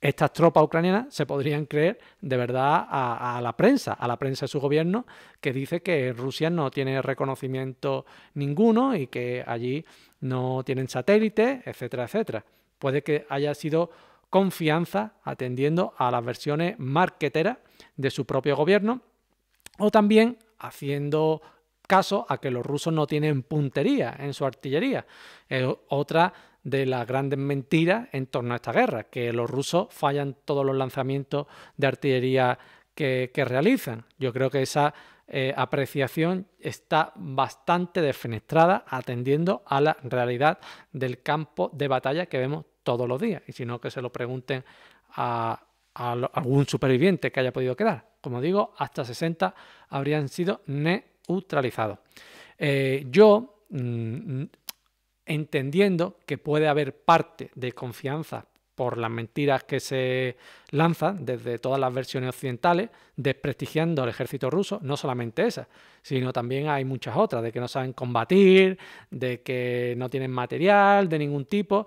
estas tropas ucranianas se podrían creer de verdad a, a, la prensa, a la prensa de su gobierno, que dice que Rusia no tiene reconocimiento ninguno y que allí no tienen satélites, etcétera, etcétera. Puede que haya sido confianza atendiendo a las versiones marqueteras de su propio gobierno o también haciendo caso a que los rusos no tienen puntería en su artillería. Es otra de las grandes mentiras en torno a esta guerra, que los rusos fallan todos los lanzamientos de artillería que, realizan. Yo creo que esa eh, apreciación está bastante desfenestrada atendiendo a la realidad del campo de batalla que vemos todos los días, y sino que se lo pregunten a, algún superviviente que haya podido quedar. Como digo, hasta 60 habrían sido neutralizados. Eh, yo, mm, entendiendo que puede haber parte de confianza por las mentiras que se lanzan desde todas las versiones occidentales, desprestigiando al ejército ruso, no solamente esa, sino también hay muchas otras, de que no saben combatir, de que no tienen material de ningún tipo,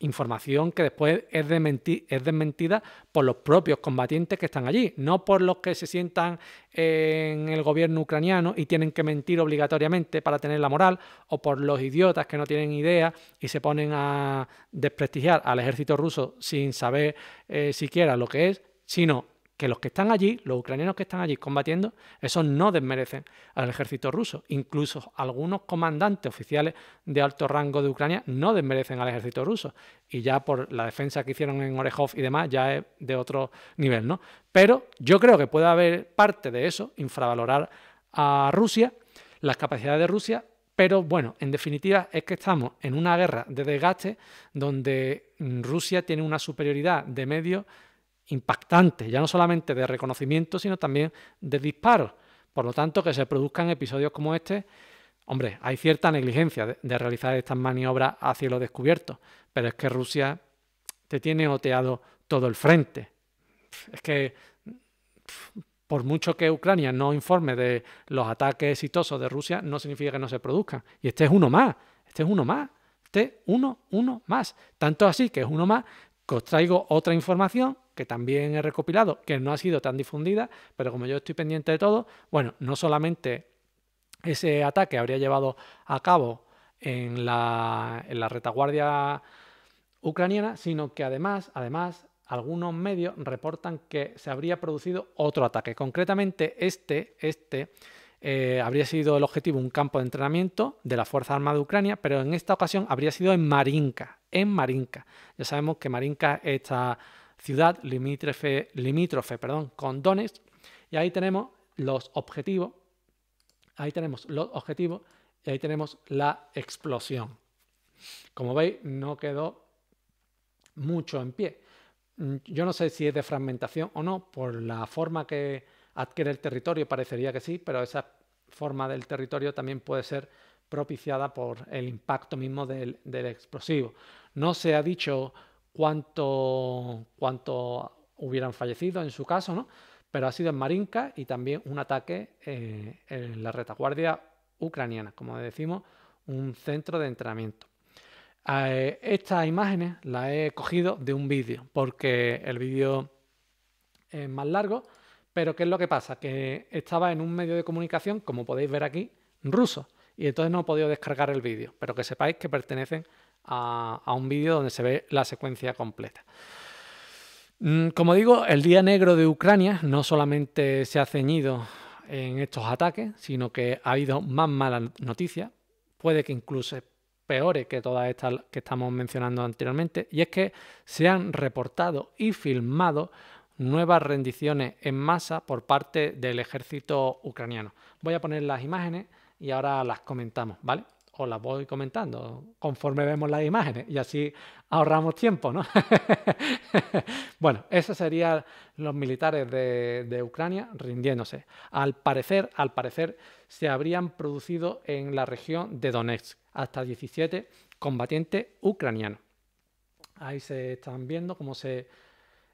Información que después es, es desmentida por los propios combatientes que están allí, no por los que se sientan en el gobierno ucraniano y tienen que mentir obligatoriamente para tener la moral, o por los idiotas que no tienen idea y se ponen a desprestigiar al ejército ruso sin saber eh, siquiera lo que es, sino que los que están allí, los ucranianos que están allí combatiendo, esos no desmerecen al ejército ruso. Incluso algunos comandantes oficiales de alto rango de Ucrania no desmerecen al ejército ruso. Y ya por la defensa que hicieron en Orejov y demás, ya es de otro nivel, ¿no? Pero yo creo que puede haber parte de eso, infravalorar a Rusia, las capacidades de Rusia, pero bueno, en definitiva es que estamos en una guerra de desgaste donde Rusia tiene una superioridad de medios Impactante, ya no solamente de reconocimiento, sino también de disparos. Por lo tanto, que se produzcan episodios como este, hombre, hay cierta negligencia de, realizar estas maniobras a cielo descubierto, pero es que Rusia te tiene oteado todo el frente. Es que por mucho que Ucrania no informe de los ataques exitosos de Rusia, no significa que no se produzcan. Y este es uno más, este es uno más, este es uno, uno más. Tanto así que es uno más, que os traigo otra información que también he recopilado, que no ha sido tan difundida, pero como yo estoy pendiente de todo, bueno, no solamente ese ataque habría llevado a cabo en la, retaguardia ucraniana, sino que además, además, algunos medios reportan que se habría producido otro ataque. Concretamente, este, este eh, habría sido el objetivo un campo de entrenamiento de la Fuerza Armada de Ucrania, pero en esta ocasión habría sido en Marinka, en Marinka. Ya sabemos que Marinka está ciudad limítrofe, limítrofe perdón, con Y ahí tenemos los objetivos. Ahí tenemos los objetivos y ahí tenemos la explosión. Como veis, no quedó mucho en pie. Mm, yo no sé si es de fragmentación o no, por la forma que adquiere el territorio parecería que sí, pero esa forma del territorio también puede ser propiciada por el impacto mismo del, del explosivo. No se ha dicho cuántos cuánto hubieran fallecido en su caso, ¿no? Pero ha sido en Marinka y también un ataque eh, en la retaguardia ucraniana, como decimos, un centro de entrenamiento. Eh, estas imágenes las he cogido de un vídeo, porque el vídeo es más largo, pero ¿qué es lo que pasa? Que estaba en un medio de comunicación, como podéis ver aquí, ruso, y entonces no he podido descargar el vídeo, pero que sepáis que pertenecen a, un vídeo donde se ve la secuencia completa. Mm, como digo, el Día Negro de Ucrania no solamente se ha ceñido en estos ataques, sino que ha habido más malas noticias, puede que incluso peores que todas estas que estamos mencionando anteriormente, y es que se han reportado y filmado nuevas rendiciones en masa por parte del ejército ucraniano. Voy a poner las imágenes y ahora las comentamos, ¿vale? os las voy comentando conforme vemos las imágenes y así ahorramos tiempo, ¿no? bueno, esos serían los militares de, Ucrania rindiéndose. Al parecer, al parecer, se habrían producido en la región de Donetsk hasta 17 combatientes ucranianos. Ahí se están viendo cómo se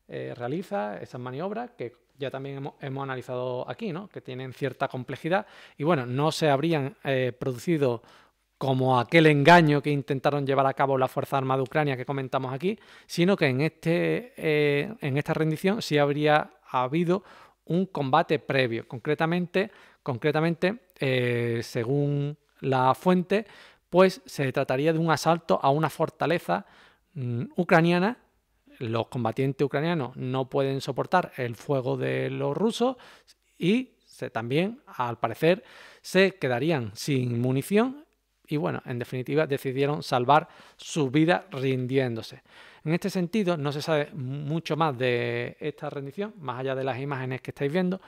eh, realiza esas maniobras que ya también hemos, analizado aquí, ¿no? que tienen cierta complejidad y bueno, no se habrían eh, producido como aquel engaño que intentaron llevar a cabo la fuerza armada de Ucrania que comentamos aquí, sino que en, este, eh, en esta rendición sí habría habido un combate previo. Concretamente, concretamente eh, según la fuente, pues se trataría de un asalto a una fortaleza mm, ucraniana. Los combatientes ucranianos no pueden soportar el fuego de los rusos y también, al parecer, se quedarían sin munición y bueno, en definitiva decidieron salvar su vida rindiéndose. En este sentido, no se sabe mucho más de esta rendición, más allá de las imágenes que estáis viendo,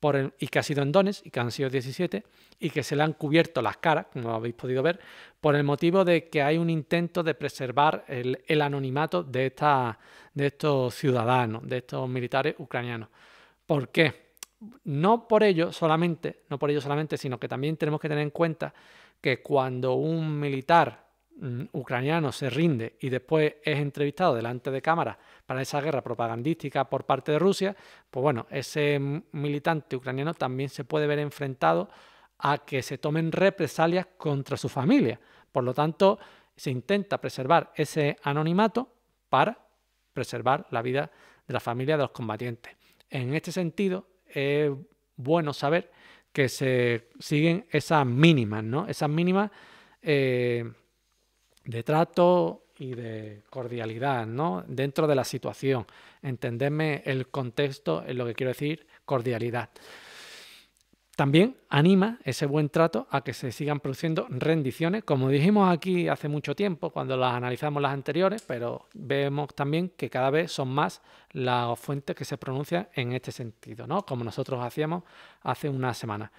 por y que ha sido en Dones, y que han sido 17, y que se le han cubierto las caras, como habéis podido ver, por el motivo de que hay un intento de preservar el, anonimato de, esta, de estos ciudadanos, de estos militares ucranianos. ¿Por qué? no por ello solamente, no por ello solamente, sino que también tenemos que tener en cuenta que cuando un militar mm, ucraniano se rinde y después es entrevistado delante de cámara para esa guerra propagandística por parte de Rusia, pues bueno, ese militante ucraniano también se puede ver enfrentado a que se tomen represalias contra su familia. Por lo tanto, se intenta preservar ese anonimato para preservar la vida de la familia de los combatientes. En este sentido, es bueno saber que se siguen esas mínimas, ¿no? Esas mínimas eh, de trato y de cordialidad, ¿no? Dentro de la situación. Entenderme el contexto es lo que quiero decir, cordialidad. También anima ese buen trato a que se sigan produciendo rendiciones, como dijimos aquí hace mucho tiempo cuando las analizamos las anteriores, pero vemos también que cada vez son más las fuentes que se pronuncian en este sentido, ¿no? Como nosotros hacíamos hace una semana.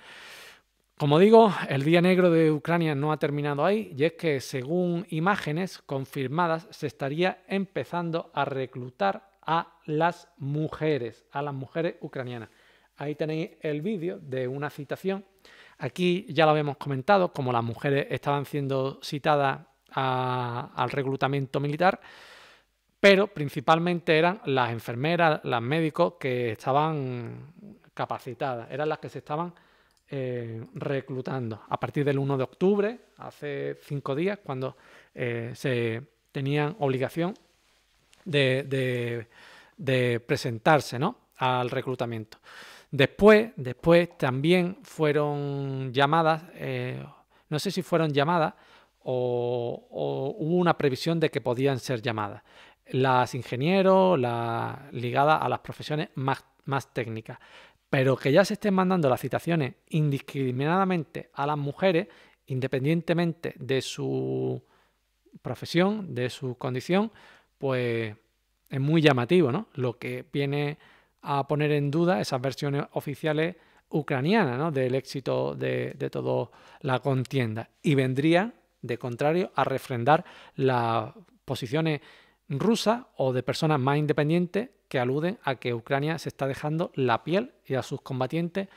Como digo, el día negro de Ucrania no ha terminado ahí, y es que según imágenes confirmadas se estaría empezando a reclutar a las mujeres, a las mujeres ucranianas. Ahí tenéis el vídeo de una citación. Aquí ya lo habíamos comentado, como las mujeres estaban siendo citadas al reclutamiento militar, pero principalmente eran las enfermeras, las médicos que estaban capacitadas, eran las que se estaban eh, reclutando. A partir del 1 de octubre, hace cinco días, cuando eh, se tenían obligación de, presentarse al reclutamiento. Después, después también fueron llamadas, eh, no sé si fueron llamadas o, hubo una previsión de que podían ser llamadas. Las ingenieros, las ligadas a las profesiones más, más técnicas. Pero que ya se estén mandando las citaciones indiscriminadamente a las mujeres, independientemente de su profesión, de su condición, pues es muy llamativo, ¿no? Lo que viene a poner en duda esas versiones oficiales ucranianas del éxito de, de toda la contienda y vendría, de contrario, a refrendar las posiciones rusas o de personas más independientes que aluden a que Ucrania se está dejando la piel y a sus combatientes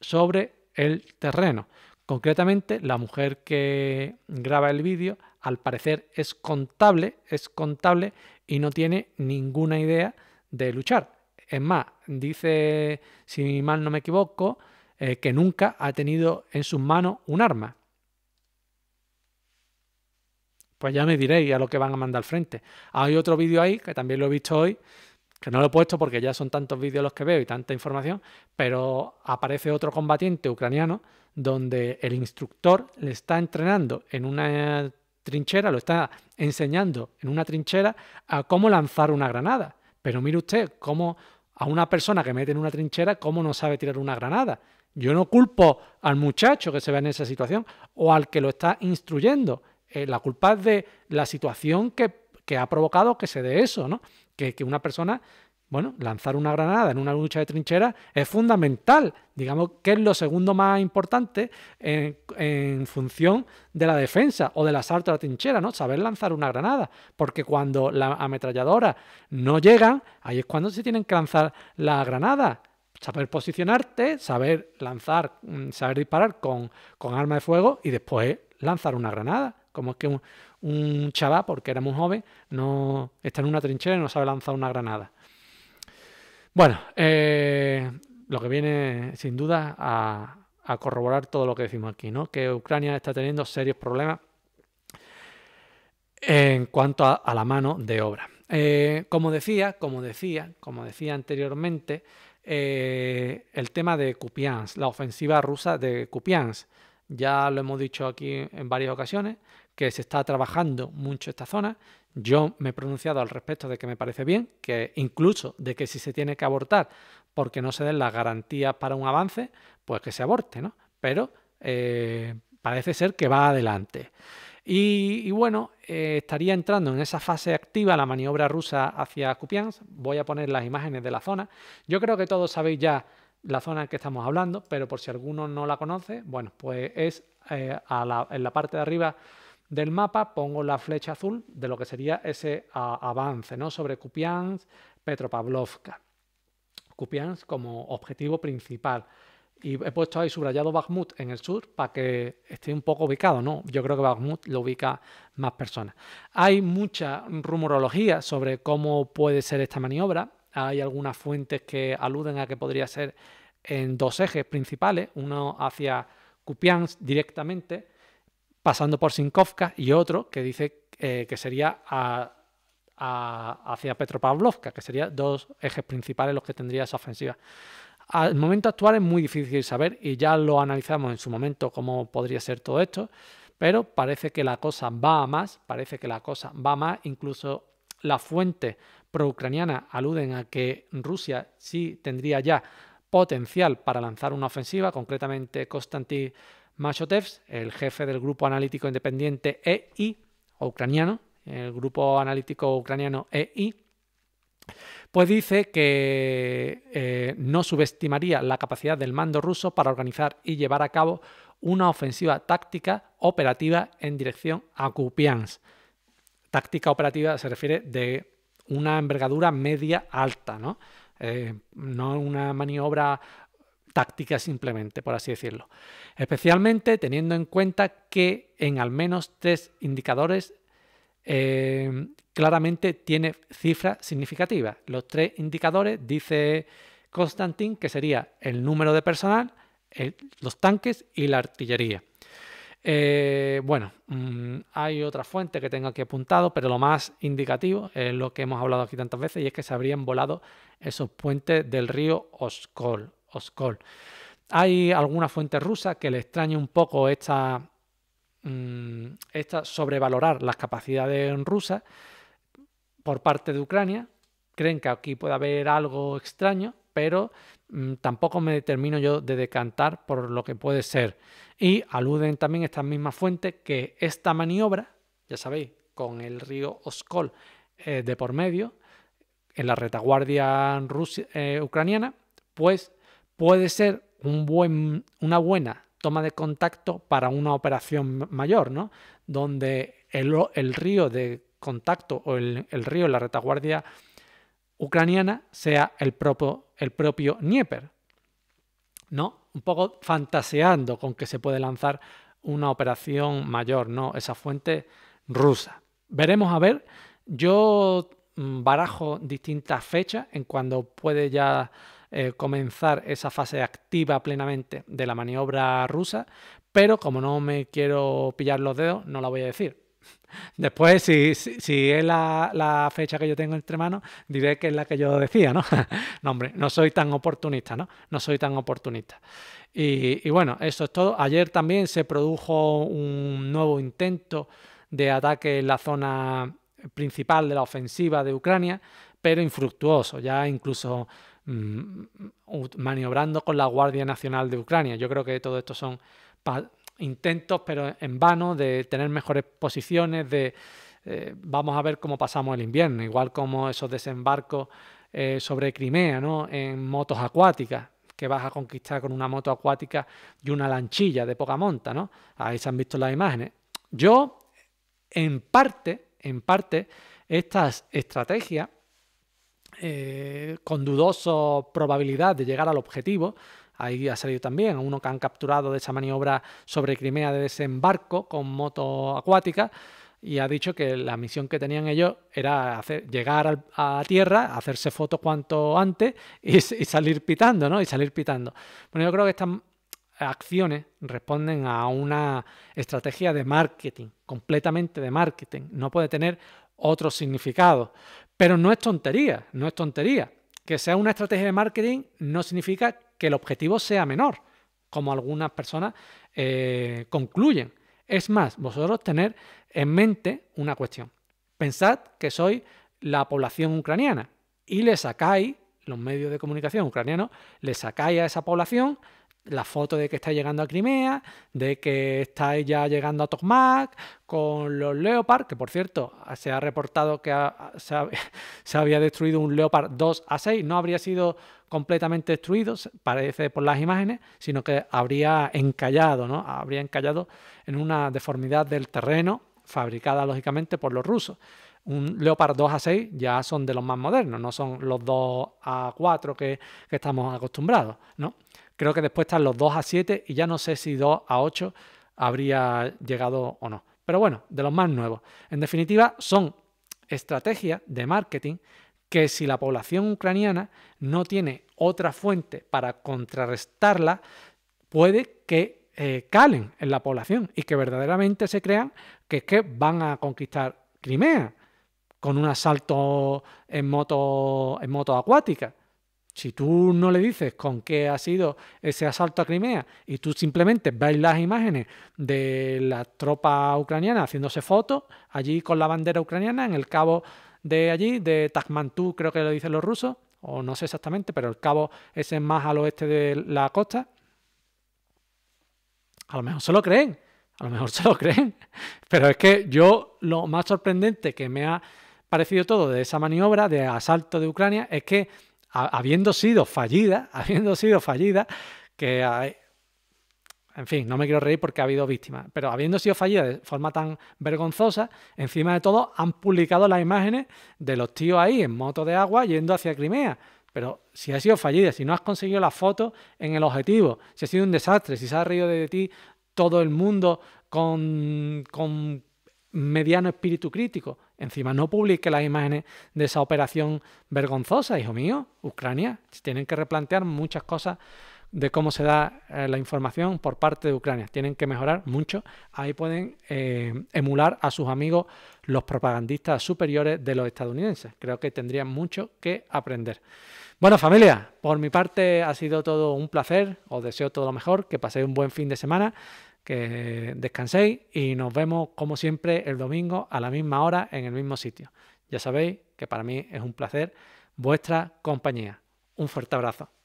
sobre el terreno. Concretamente, la mujer que graba el vídeo, al parecer, es contable, es contable y no tiene ninguna idea de luchar. Es más, dice, si mal no me equivoco, eh, que nunca ha tenido en sus manos un arma. Pues ya me diréis a lo que van a mandar al frente. Hay otro vídeo ahí, que también lo he visto hoy, que no lo he puesto porque ya son tantos vídeos los que veo y tanta información, pero aparece otro combatiente ucraniano donde el instructor le está entrenando en una trinchera, lo está enseñando en una trinchera a cómo lanzar una granada. Pero mire usted cómo a una persona que mete en una trinchera cómo no sabe tirar una granada. Yo no culpo al muchacho que se ve en esa situación o al que lo está instruyendo. Eh, la culpa es de la situación que, ha provocado que se dé eso, ¿no? Que, que una persona bueno, lanzar una granada en una lucha de trinchera es fundamental, digamos que es lo segundo más importante en, función de la defensa o del asalto a la trinchera, ¿no? Saber lanzar una granada, porque cuando la ametralladora no llegan, ahí es cuando se tienen que lanzar la granada. saber posicionarte, saber lanzar, mm, saber disparar con, con arma de fuego y después lanzar una granada. Como es que un, chaval, porque era muy joven, no está en una trinchera y no sabe lanzar una granada. Bueno, eh, lo que viene sin duda a, corroborar todo lo que decimos aquí, ¿no? Que Ucrania está teniendo serios problemas en cuanto a, la mano de obra. Eh, como decía, como decía, como decía anteriormente, eh, el tema de Kupiansk, la ofensiva rusa de Kupiansk. Ya lo hemos dicho aquí en varias ocasiones, que se está trabajando mucho esta zona yo me he pronunciado al respecto de que me parece bien, que incluso de que si se tiene que abortar porque no se den las garantías para un avance, pues que se aborte, ¿no? Pero eh, parece ser que va adelante. Y, bueno, eh, estaría entrando en esa fase activa la maniobra rusa hacia Kupiansk. Voy a poner las imágenes de la zona. Yo creo que todos sabéis ya la zona en que estamos hablando, pero por si alguno no la conoce, bueno, pues es eh, en la parte de arriba del mapa pongo la flecha azul de lo que sería ese avance ¿no? sobre Kupiansk, Petropavlovka. Kupiansk como objetivo principal. Y he puesto ahí subrayado Bakhmut en el sur para que esté un poco ubicado, ¿no? Yo creo que Bakhmut lo ubica más personas. Hay mucha rumorología sobre cómo puede ser esta maniobra. Hay algunas fuentes que aluden a que podría ser en dos ejes principales, uno hacia Kupiansk directamente pasando por Sinkovka y otro que dice eh, que sería hacia Petropavlovka, que serían dos ejes principales los que tendría esa ofensiva. Al momento actual es muy difícil saber y ya lo analizamos en su momento cómo podría ser todo esto, pero parece que la cosa va a más, parece que la cosa va a más, incluso las fuentes ucraniana aluden a que Rusia sí tendría ya potencial para lanzar una ofensiva, concretamente Konstantin Machotevs, el jefe del grupo analítico independiente EI, ucraniano, el grupo analítico ucraniano EI, pues dice que eh, no subestimaría la capacidad del mando ruso para organizar y llevar a cabo una ofensiva táctica operativa en dirección a Kupiansk. Táctica operativa se refiere de una envergadura media alta, ¿no? Eh, no una maniobra táctica simplemente, por así decirlo. Especialmente teniendo en cuenta que en al menos tres indicadores eh, claramente tiene cifras significativas. Los tres indicadores, dice Constantin, que sería el número de personal, los tanques y la artillería. Eh, bueno, mm, hay otra fuente que tengo aquí apuntado, pero lo más indicativo es lo que hemos hablado aquí tantas veces y es que se habrían volado esos puentes del río Oskol. Oskol. Hay alguna fuente rusa que le extraña un poco esta, mm, esta sobrevalorar las capacidades rusas por parte de Ucrania. Creen que aquí puede haber algo extraño, pero mm, tampoco me determino yo de decantar por lo que puede ser. Y aluden también estas mismas fuentes que esta maniobra, ya sabéis, con el río Oskol eh, de por medio, en la retaguardia eh, ucraniana, pues puede ser una buena toma de contacto para una operación mayor, ¿no? Donde el, río de contacto o el, río la retaguardia ucraniana sea el propio, el Dnieper, ¿no? Un poco fantaseando con que se puede lanzar una operación mayor, ¿no? Esa fuente rusa. Veremos a ver. Yo mm, barajo distintas fechas en cuando puede ya eh, comenzar esa fase activa plenamente de la maniobra rusa, pero como no me quiero pillar los dedos, no la voy a decir. Después, si, es la, fecha que yo tengo entre manos, diré que es la que yo decía, ¿no? no, hombre, no soy tan oportunista, ¿no? No soy tan oportunista. Y, y bueno, eso es todo. Ayer también se produjo un nuevo intento de ataque en la zona principal de la ofensiva de Ucrania, pero infructuoso. Ya incluso Mm, maniobrando con la Guardia Nacional de Ucrania. Yo creo que todo esto son intentos, pero en vano, de tener mejores posiciones, de eh, vamos a ver cómo pasamos el invierno, igual como esos desembarcos eh, sobre Crimea, ¿no? En motos acuáticas, que vas a conquistar con una moto acuática y una lanchilla de poca monta, ¿no? Ahí se han visto las imágenes. Yo, en parte, en parte, estas estrategias eh, con dudoso probabilidad de llegar al objetivo. Ahí ha salido también uno que han capturado de esa maniobra sobre Crimea de desembarco con moto acuática y ha dicho que la misión que tenían ellos era hacer, llegar a tierra, hacerse fotos cuanto antes y, y, salir pitando, ¿no? Y salir pitando. Bueno, yo creo que estas acciones responden a una estrategia de marketing, completamente de marketing. No puede tener otro significado. Pero no es tontería, no es tontería. Que sea una estrategia de marketing no significa que el objetivo sea menor, como algunas personas eh, concluyen. Es más, vosotros tener en mente una cuestión. Pensad que sois la población ucraniana y le sacáis, los medios de comunicación ucranianos, le sacáis a esa población la foto de que está llegando a Crimea, de que está ya llegando a Tokmak con los Leopard, que por cierto se ha reportado que se, había destruido un Leopard 2 a 6, no habría sido completamente destruido, parece por las imágenes, sino que habría encallado, ¿no? Habría encallado en una deformidad del terreno fabricada lógicamente por los rusos. Un Leopard 2 a 6 ya son de los más modernos, no son los 2 a 4 que, que estamos acostumbrados, ¿no? Creo que después están los 2 a 7 y ya no sé si 2 a 8 habría llegado o no. Pero bueno, de los más nuevos. En definitiva, son estrategias de marketing que si la población ucraniana no tiene otra fuente para contrarrestarla, puede que eh, calen en la población y que verdaderamente se crean que es que van a conquistar Crimea con un asalto en moto, en moto acuática. Si tú no le dices con qué ha sido ese asalto a Crimea y tú simplemente ves las imágenes de la tropa ucraniana haciéndose fotos allí con la bandera ucraniana en el cabo de allí, de Takhmantú, creo que lo dicen los rusos, o no sé exactamente, pero el cabo ese es más al oeste de la costa. A lo mejor se lo creen, a lo mejor se lo creen, pero es que yo lo más sorprendente que me ha parecido todo de esa maniobra de asalto de Ucrania es que habiendo sido fallida, habiendo sido fallida, que hay, en fin, no me quiero reír porque ha habido víctimas, pero habiendo sido fallida de forma tan vergonzosa, encima de todo han publicado las imágenes de los tíos ahí en moto de agua yendo hacia Crimea. Pero si ha sido fallida, si no has conseguido la foto en el objetivo, si ha sido un desastre, si se ha reído de ti todo el mundo con mediano espíritu crítico. Encima no publique las imágenes de esa operación vergonzosa, hijo mío. Ucrania, tienen que replantear muchas cosas de cómo se da eh, la información por parte de Ucrania. Tienen que mejorar mucho. Ahí pueden eh, emular a sus amigos los propagandistas superiores de los estadounidenses. Creo que tendrían mucho que aprender. Bueno, familia, por mi parte ha sido todo un placer. Os deseo todo lo mejor, que paséis un buen fin de semana que descanséis y nos vemos como siempre el domingo a la misma hora en el mismo sitio. Ya sabéis que para mí es un placer vuestra compañía. Un fuerte abrazo.